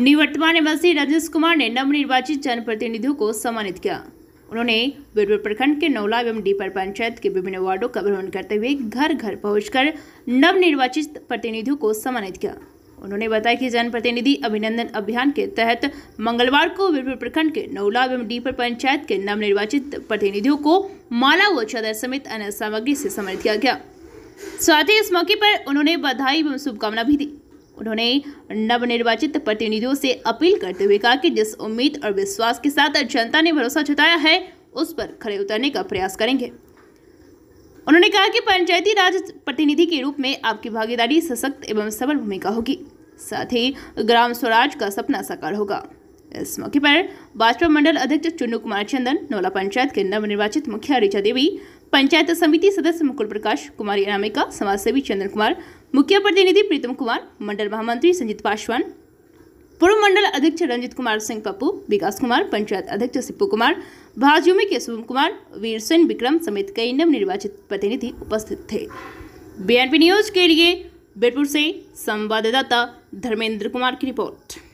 निवर्तमान एमएलसी राजेश कुमार ने नवनिर्वाचित जनप्रतिनिधियों को सम्मानित किया उन्होंने बिरपुर प्रखंड के नौला एवं डीपर पंचायत के विभिन्न वार्डों का भ्रमण करते हुए घर घर पहुंचकर नवनिर्वाचित प्रतिनिधियों को सम्मानित किया उन्होंने बताया कि जनप्रतिनिधि अभिनंदन अभियान के तहत मंगलवार को वीरपुर प्रखंड के नौला एवं डीपर पंचायत के नवनिर्वाचित प्रतिनिधियों को माला व चादर समेत अन्य सामग्री से सम्मानित किया गया साथ ही इस मौके पर उन्होंने बधाई एवं शुभकामना भी दी उन्होंने नवनिर्वाचित प्रतिनिधियों से अपील करते हुए कहा कि जिस उम्मीद और विश्वास के साथ जनता ने भरोसा जताया है उस पर खड़े उतरने का प्रयास करेंगे उन्होंने कहा कि पंचायती राज प्रतिनिधि के रूप में आपकी भागीदारी सशक्त एवं सबल भूमिका होगी साथ ही ग्राम स्वराज का सपना साकार होगा इस मौके पर भाजपा मंडल अध्यक्ष चुन्नू कुमार चंदन नौला पंचायत के नवनिर्वाचित मुखिया ऋचा देवी पंचायत समिति सदस्य मुकुल प्रकाश कुमारी अनामिका समाजसेवी चंदन कुमार मुख्य प्रतिनिधि प्रीतम कुमार मंडल महामंत्री संजीत पासवान पूर्व मंडल अध्यक्ष रंजित कुमार सिंह पप्पू विकास कुमार पंचायत अध्यक्ष सिप्पू कुमार भाजयू में केशव कुमार वीरसेन विक्रम समेत कई निर्वाचित प्रतिनिधि उपस्थित थे बीएनपी न्यूज के लिए बेरपुर से संवाददाता धर्मेंद्र कुमार की रिपोर्ट